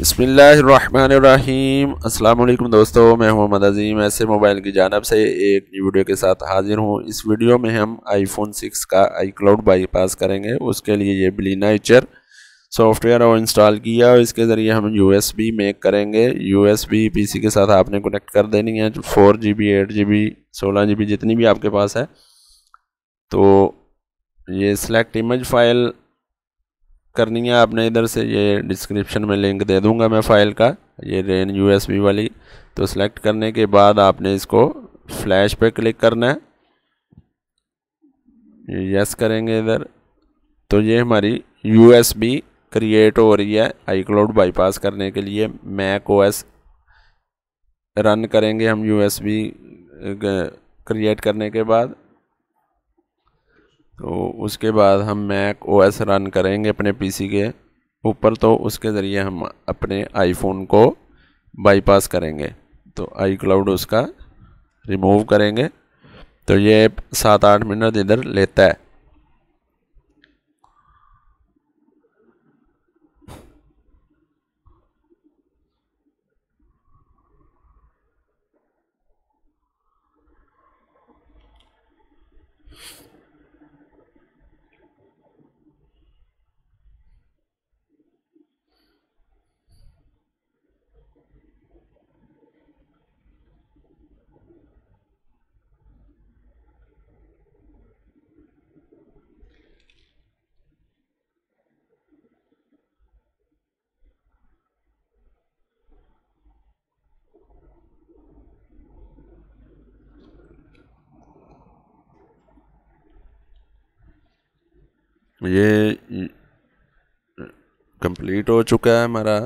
बसमीम अल्लाम दोस्तों मैं मोहम्मद अज़ीम ऐसे मोबाइल की जानब से एक नई वीडियो के साथ हाजिर हूँ इस वीडियो में हम आईफोन 6 का आई क्लाउड बाईपास करेंगे उसके लिए ये ब्लीनाइचर सॉफ्टवेयर और इंस्टॉल किया और इसके ज़रिए हम यू एस बी मेक करेंगे U S B P C के साथ आपने कनेक्ट कर देनी है four G B eight G B सोलह जी बी जितनी भी आपके पास है तो ये सिलेक्ट इमेज फाइल करनी है आपने इधर से ये डिस्क्रिप्शन में लिंक दे दूंगा मैं फ़ाइल का ये रेन यू वाली तो सेलेक्ट करने के बाद आपने इसको फ्लैश पे क्लिक करना है यस करेंगे इधर तो ये हमारी यू क्रिएट हो रही है आई क्लाउड बाईपास करने के लिए मैक ओएस रन करेंगे हम यू क्रिएट करने के बाद तो उसके बाद हम मैक ओएस रन करेंगे अपने पीसी के ऊपर तो उसके ज़रिए हम अपने आईफोन को बाईपास करेंगे तो आई क्लाउड उसका रिमूव करेंगे तो ये सात आठ मिनट इधर लेता है ये कंप्लीट हो चुका है हमारा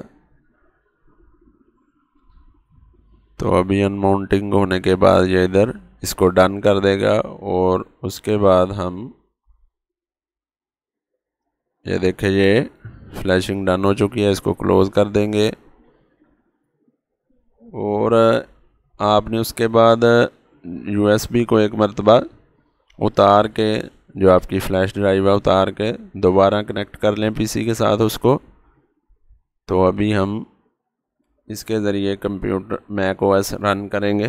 तो अभी अनमाउंटिंग होने के बाद ये इधर इसको डन कर देगा और उसके बाद हम ये देखे ये फ्लैशिंग डन हो चुकी है इसको क्लोज़ कर देंगे और आपने उसके बाद यूएसबी को एक मरतबा उतार के जो आपकी फ्लैश ड्राइव है उतार के दोबारा कनेक्ट कर लें पीसी के साथ उसको तो अभी हम इसके ज़रिए कंप्यूटर मैक ओएस रन करेंगे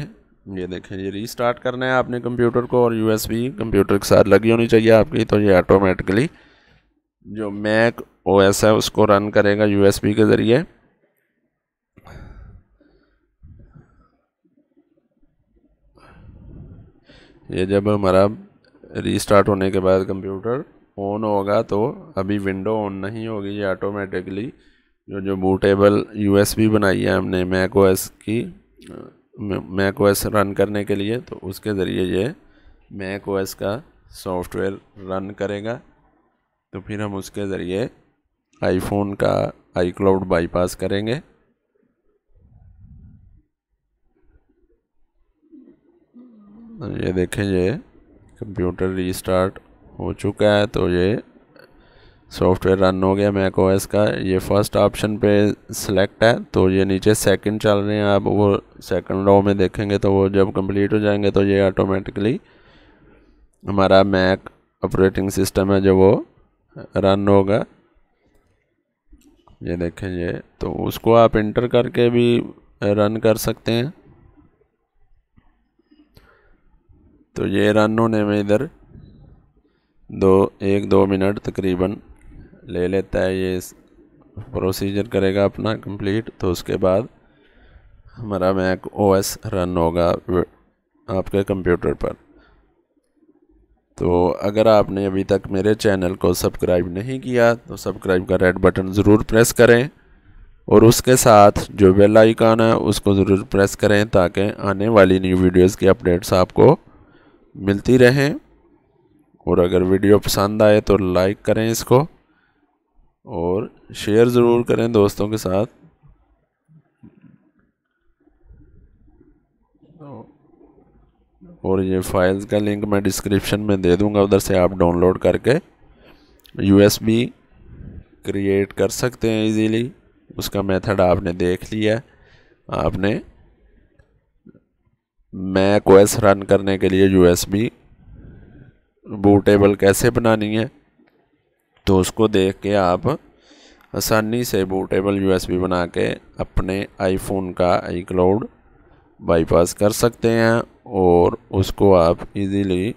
ये देखें ये रीस्टार्ट करना है आपने कंप्यूटर को और यूएसबी कंप्यूटर के साथ लगी होनी चाहिए आपकी तो ये ऑटोमेटिकली जो मैक ओएस है उसको रन करेगा यूएसबी के ज़रिए ये जब हमारा रीस्टार्ट होने के बाद कंप्यूटर ऑन होगा तो अभी विंडो ऑन नहीं होगी ये ऑटोमेटिकली जो जो बूटेबल यूएसबी बनाई है हमने मैक ओएस की मैक ओएस रन करने के लिए तो उसके ज़रिए ये मैक ओएस का सॉफ्टवेयर रन करेगा तो फिर हम उसके ज़रिए आईफोन का आई क्लाउड बाईपास करेंगे ये देखें ये कंप्यूटर रीस्टार्ट हो चुका है तो ये सॉफ्टवेयर रन हो गया मैक ओएस का ये फर्स्ट ऑप्शन पे सिलेक्ट है तो ये नीचे सेकंड चल रहे हैं आप वो सेकंड रो में देखेंगे तो वो जब कंप्लीट हो जाएंगे तो ये ऑटोमेटिकली हमारा मैक ऑपरेटिंग सिस्टम है जो वो रन होगा ये देखें ये तो उसको आप इंटर करके भी रन कर सकते हैं तो ये रन होने में इधर दो एक दो मिनट तकरीबन ले लेता है ये प्रोसीजर करेगा अपना कंप्लीट तो उसके बाद हमारा मैक ओएस रन होगा आपके कंप्यूटर पर तो अगर आपने अभी तक मेरे चैनल को सब्सक्राइब नहीं किया तो सब्सक्राइब का रेड बटन ज़रूर प्रेस करें और उसके साथ जो बेल आइकन है उसको ज़रूर प्रेस करें ताकि आने वाली न्यू वीडियोस की अपडेट्स आपको मिलती रहें और अगर वीडियो पसंद आए तो लाइक करें इसको और शेयर ज़रूर करें दोस्तों के साथ और ये फाइल्स का लिंक मैं डिस्क्रिप्शन में दे दूंगा उधर से आप डाउनलोड करके यूएसबी क्रिएट कर सकते हैं इजीली उसका मेथड आपने देख लिया आपने मैक ओएस रन करने के लिए यूएसबी बूटेबल कैसे बनानी है तो उसको देख के आप आसानी से बूटेबल यूएसबी बना के अपने आईफोन का आई क्लाउड बाईपास कर सकते हैं और उसको आप इजीली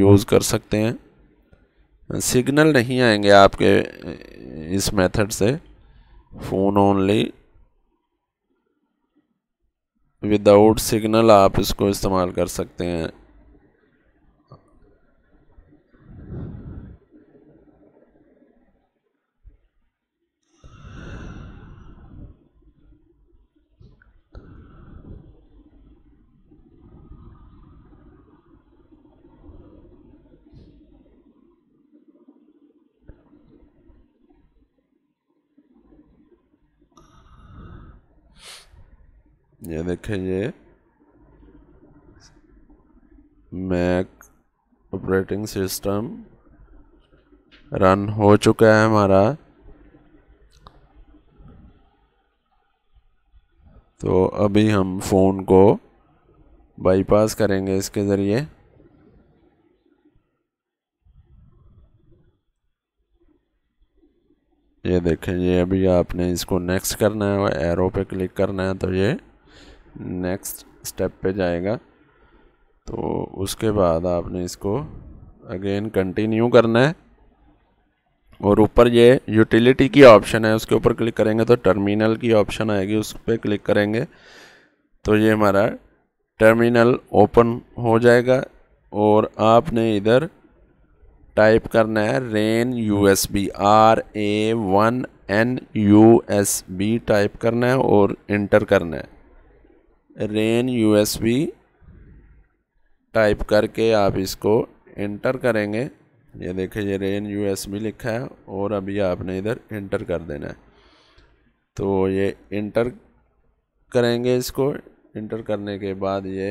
यूज़ कर सकते हैं सिग्नल नहीं आएंगे आपके इस मेथड से फ़ोन ओनली विदाउट सिग्नल आप इसको इस्तेमाल कर सकते हैं ये देखें ये मैक ऑपरेटिंग सिस्टम रन हो चुका है हमारा तो अभी हम फ़ोन को बाईपास करेंगे इसके ज़रिए ये देखें ये अभी आपने इसको नेक्स्ट करना है और एरो पे क्लिक करना है तो ये नेक्स्ट स्टेप पे जाएगा तो उसके बाद आपने इसको अगेन कंटिन्यू करना है और ऊपर ये यूटिलिटी की ऑप्शन है उसके ऊपर क्लिक करेंगे तो टर्मिनल की ऑप्शन आएगी उस पर क्लिक करेंगे तो ये हमारा टर्मिनल ओपन हो जाएगा और आपने इधर टाइप करना है rain U S B R A one N U S B type करना है और इंटर करना है रेन बी टाइप करके आप इसको एंटर करेंगे ये देखिए ये रेन बी लिखा है और अभी आपने इधर इंटर कर देना है तो ये इंटर करेंगे इसको इंटर करने के बाद ये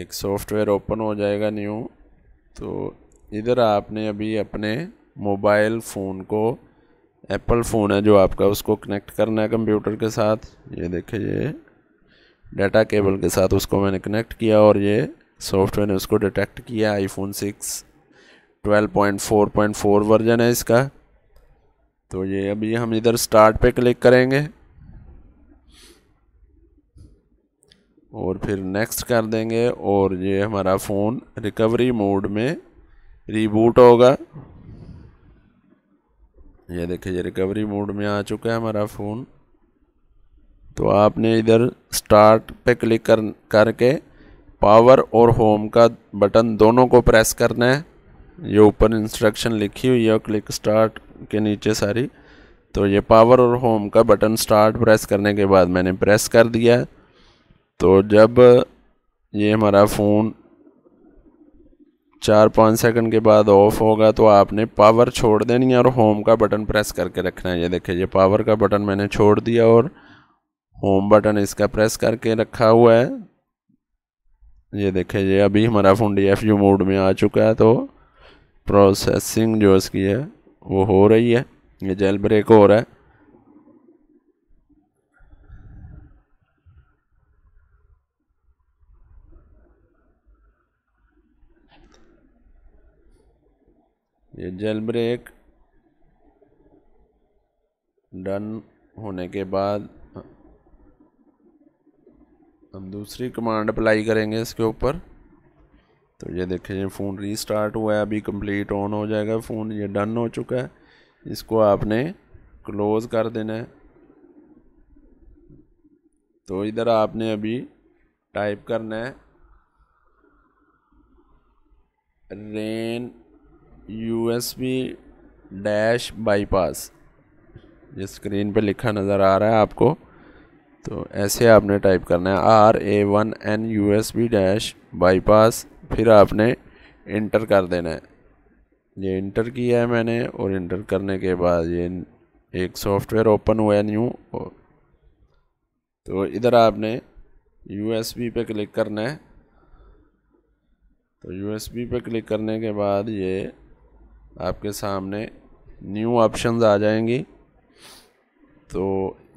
एक सॉफ्टवेयर ओपन हो जाएगा न्यू तो इधर आपने अभी अपने मोबाइल फ़ोन को एप्पल फ़ोन है जो आपका उसको कनेक्ट करना है कंप्यूटर के साथ ये देखिए ये डाटा केबल के साथ उसको मैंने कनेक्ट किया और ये सॉफ्टवेयर ने उसको डिटेक्ट किया iPhone six twelve point point four four version है इसका तो ये अभी हम इधर स्टार्ट पे क्लिक करेंगे और फिर नेक्स्ट कर देंगे और ये हमारा फ़ोन रिकवरी मोड में रीबूट होगा ये देखिए रिकवरी मोड में आ चुका है हमारा फ़ोन तो आपने इधर स्टार्ट पे क्लिक कर करके पावर और होम का बटन दोनों को प्रेस करना है ये ऊपर इंस्ट्रक्शन लिखी हुई है क्लिक स्टार्ट के नीचे सारी तो ये पावर और होम का बटन स्टार्ट प्रेस करने के बाद मैंने प्रेस कर दिया तो जब ये हमारा फ़ोन चार पाँच सेकंड के बाद ऑफ होगा तो आपने पावर छोड़ देनी है और होम का बटन प्रेस करके रखना है ये देखिए ये पावर का बटन मैंने छोड़ दिया और होम बटन इसका प्रेस करके रखा हुआ है ये देखे ये अभी हमारा phone D F U mode में आ चुका है तो प्रोसेसिंग जो इसकी है वो हो रही है ये जेल ब्रेक हो रहा है ये जेल ब्रेक डन होने के बाद हम दूसरी कमांड अप्लाई करेंगे इसके ऊपर तो ये देखिए फ़ोन रीस्टार्ट हुआ है अभी कंप्लीट ऑन हो जाएगा फ़ोन ये डन हो चुका है इसको आपने क्लोज़ कर देना है तो इधर आपने अभी टाइप करना है रेन यूएसबी डैश बाईपास ये स्क्रीन पे लिखा नज़र आ रहा है आपको तो ऐसे आपने टाइप करना है R A one N U S B dash bypass फिर आपने इंटर कर देना है ये इंटर किया है मैंने और इंटर करने के बाद ये एक सॉफ्टवेयर ओपन हुआ है न्यू तो इधर आपने यू एस बी पे क्लिक करना है तो यू एस बी पे क्लिक करने के बाद ये आपके सामने न्यू ऑप्शंस आ जाएंगी तो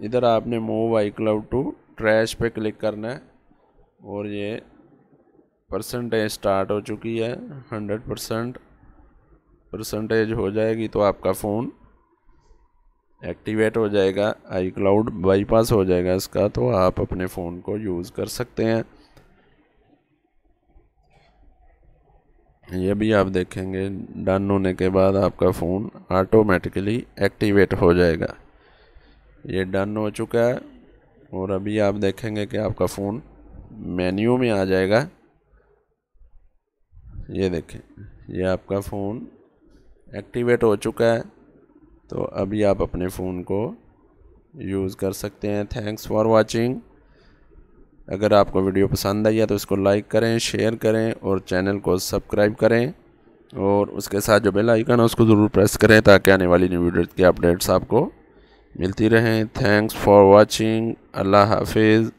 इधर आपने move iCloud to trash पे क्लिक करना है और ये परसेंटेज स्टार्ट हो चुकी है हंड्रेड परसेंट परसेंटेज हो जाएगी तो आपका फ़ोन एक्टिवेट हो जाएगा आई क्लाउड बाईपास हो जाएगा इसका तो आप अपने फ़ोन को यूज़ कर सकते हैं ये भी आप देखेंगे डन होने के बाद आपका फ़ोन ऑटोमेटिकली एक्टिवेट हो जाएगा ये डन हो चुका है और अभी आप देखेंगे कि आपका फ़ोन मेन्यू में आ जाएगा ये देखें ये आपका फ़ोन एक्टिवेट हो चुका है तो अभी आप अपने फ़ोन को यूज़ कर सकते हैं थैंक्स फॉर वाचिंग अगर आपको वीडियो पसंद आई है तो इसको लाइक करें शेयर करें और चैनल को सब्सक्राइब करें और उसके साथ जो बेल आइकन है उसको ज़रूर प्रेस करें ताकि आने वाली न्यू वीडियो की अपडेट्स आपको मिलती रहें थैंक्स फॉर वाचिंग अल्लाह हाफिज़